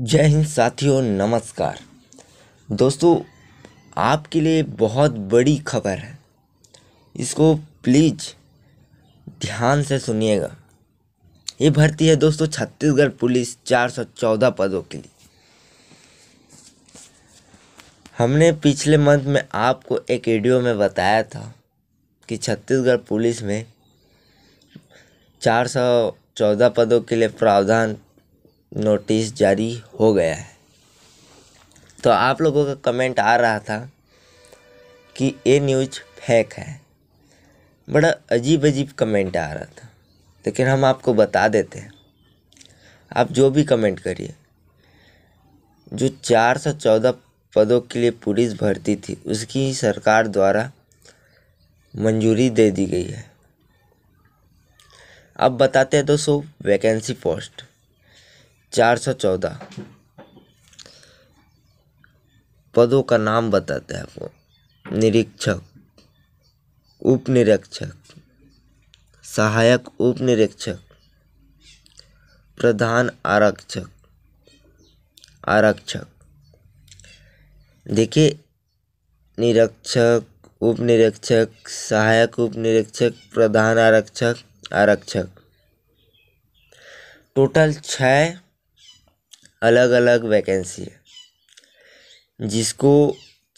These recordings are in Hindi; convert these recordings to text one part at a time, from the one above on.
जय हिंद साथियों नमस्कार दोस्तों आपके लिए बहुत बड़ी खबर है इसको प्लीज ध्यान से सुनिएगा ये भर्ती है दोस्तों छत्तीसगढ़ पुलिस 414 पदों के लिए हमने पिछले मंथ में आपको एक वीडियो में बताया था कि छत्तीसगढ़ पुलिस में 414 पदों के लिए प्रावधान नोटिस जारी हो गया है तो आप लोगों का कमेंट आ रहा था कि ये न्यूज फेक है बड़ा अजीब अजीब कमेंट आ रहा था लेकिन हम आपको बता देते हैं आप जो भी कमेंट करिए जो 414 पदों के लिए पुलिस भर्ती थी उसकी सरकार द्वारा मंजूरी दे दी गई है अब बताते हैं दोस्तों वैकेंसी पोस्ट चार सौ चौदह पदों का नाम बताते हैं आपको निरीक्षक उप निरीक्षक सहायक उप निरीक्षक प्रधान आरक्षक आरक्षक देखिए निरीक्षक उप निरीक्षक सहायक उप निरीक्षक प्रधान आरक्षक आरक्षक टोटल छः अलग अलग वैकेंसी है जिसको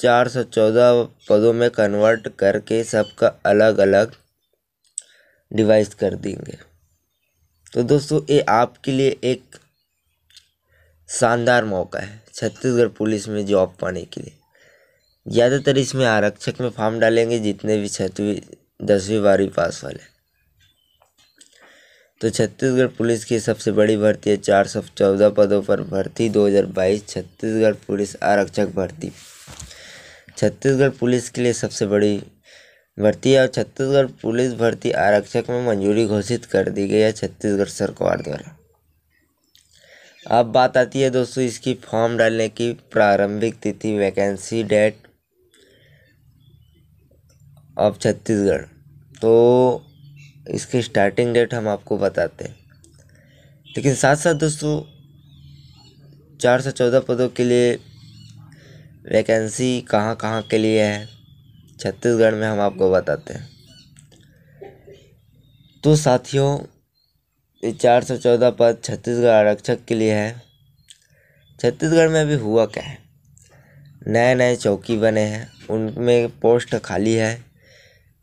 चार सौ चौदह पदों में कन्वर्ट करके सबका अलग अलग डिवाइस कर देंगे तो दोस्तों ये आपके लिए एक शानदार मौका है छत्तीसगढ़ पुलिस में जॉब पाने के लिए ज़्यादातर इसमें आरक्षक में फॉर्म डालेंगे जितने भी छठवीं दसवीं बारहवीं पास वाले तो छत्तीसगढ़ पुलिस की सबसे बड़ी भर्ती है चार सौ चौदह पदों पर भर्ती 2022 छत्तीसगढ़ पुलिस आरक्षक भर्ती छत्तीसगढ़ पुलिस के लिए सबसे बड़ी भर्ती है और छत्तीसगढ़ पुलिस भर्ती आरक्षक में मंजूरी घोषित कर दी गई है छत्तीसगढ़ सरकार द्वारा अब बात आती है दोस्तों इसकी फॉर्म डालने की प्रारंभिक तिथि वैकेंसी डेट ऑफ छत्तीसगढ़ तो इसकी स्टार्टिंग डेट हम आपको बताते हैं लेकिन साथ साथ दोस्तों चार सौ चौदह पदों के लिए वैकेंसी कहाँ कहाँ के लिए है छत्तीसगढ़ में हम आपको बताते हैं तो साथियों ये चार सौ चौदह पद छत्तीसगढ़ आरक्षक के लिए है छत्तीसगढ़ में अभी हुआ क्या है नए नए चौकी बने हैं उनमें पोस्ट खाली है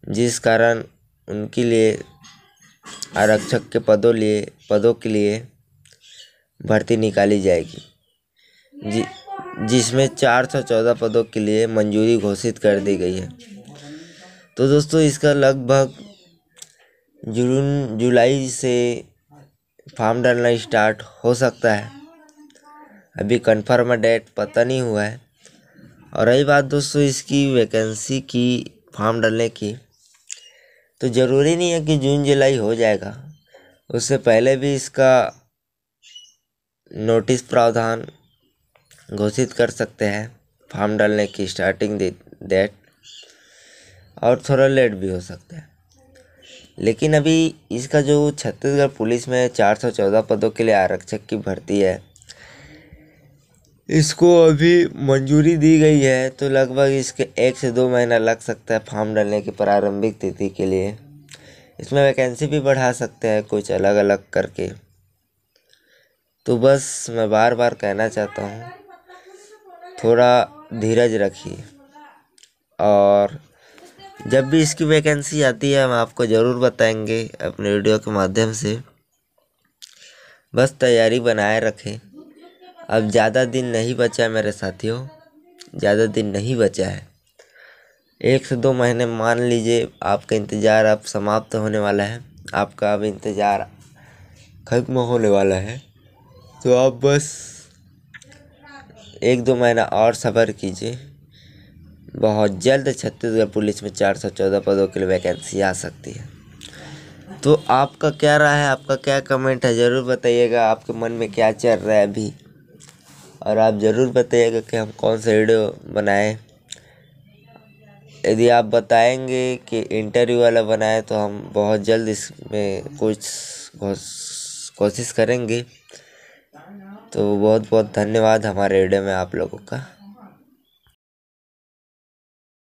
जिस कारण उनके लिए आरक्षक के पदों लिए पदों के लिए भर्ती निकाली जाएगी जि जिसमें चार सौ चौदह पदों के लिए मंजूरी घोषित कर दी गई है तो दोस्तों इसका लगभग जून जुलाई से फॉर्म डालना स्टार्ट हो सकता है अभी कन्फर्म डेट पता नहीं हुआ है और रही बात दोस्तों इसकी वैकेंसी की फॉर्म डालने की तो ज़रूरी नहीं है कि जून जुलाई हो जाएगा उससे पहले भी इसका नोटिस प्रावधान घोषित कर सकते हैं फॉर्म डालने की स्टार्टिंग डेट और थोड़ा लेट भी हो सकता है लेकिन अभी इसका जो छत्तीसगढ़ पुलिस में 414 पदों के लिए आरक्षक की भर्ती है इसको अभी मंजूरी दी गई है तो लगभग इसके एक से दो महीना लग सकता है फॉर्म डालने की प्रारंभिक तिथि के लिए इसमें वैकेंसी भी बढ़ा सकते हैं कुछ अलग अलग करके तो बस मैं बार बार कहना चाहता हूँ थोड़ा धीरज रखिए और जब भी इसकी वैकेंसी आती है हम आपको ज़रूर बताएंगे अपने वीडियो के माध्यम से बस तैयारी बनाए रखें अब ज़्यादा दिन नहीं बचा है मेरे साथियों ज़्यादा दिन नहीं बचा है एक से दो महीने मान लीजिए आपका इंतज़ार अब समाप्त होने वाला है आपका अब इंतज़ार खत्म होने वाला है तो आप बस एक दो महीना और सब्र कीजिए बहुत जल्द छत्तीसगढ़ पुलिस में चार सौ चौदह पदों के लिए वैकेंसी आ सकती है तो आपका क्या राय है आपका क्या कमेंट है ज़रूर बताइएगा आपके मन में क्या चल रहा है अभी और आप ज़रूर बताइएगा कि हम कौन सा वीडियो बनाएं यदि आप बताएंगे कि इंटरव्यू वाला बनाए तो हम बहुत जल्द इसमें कुछ कोशिश करेंगे तो बहुत बहुत धन्यवाद हमारे वीडियो में आप लोगों का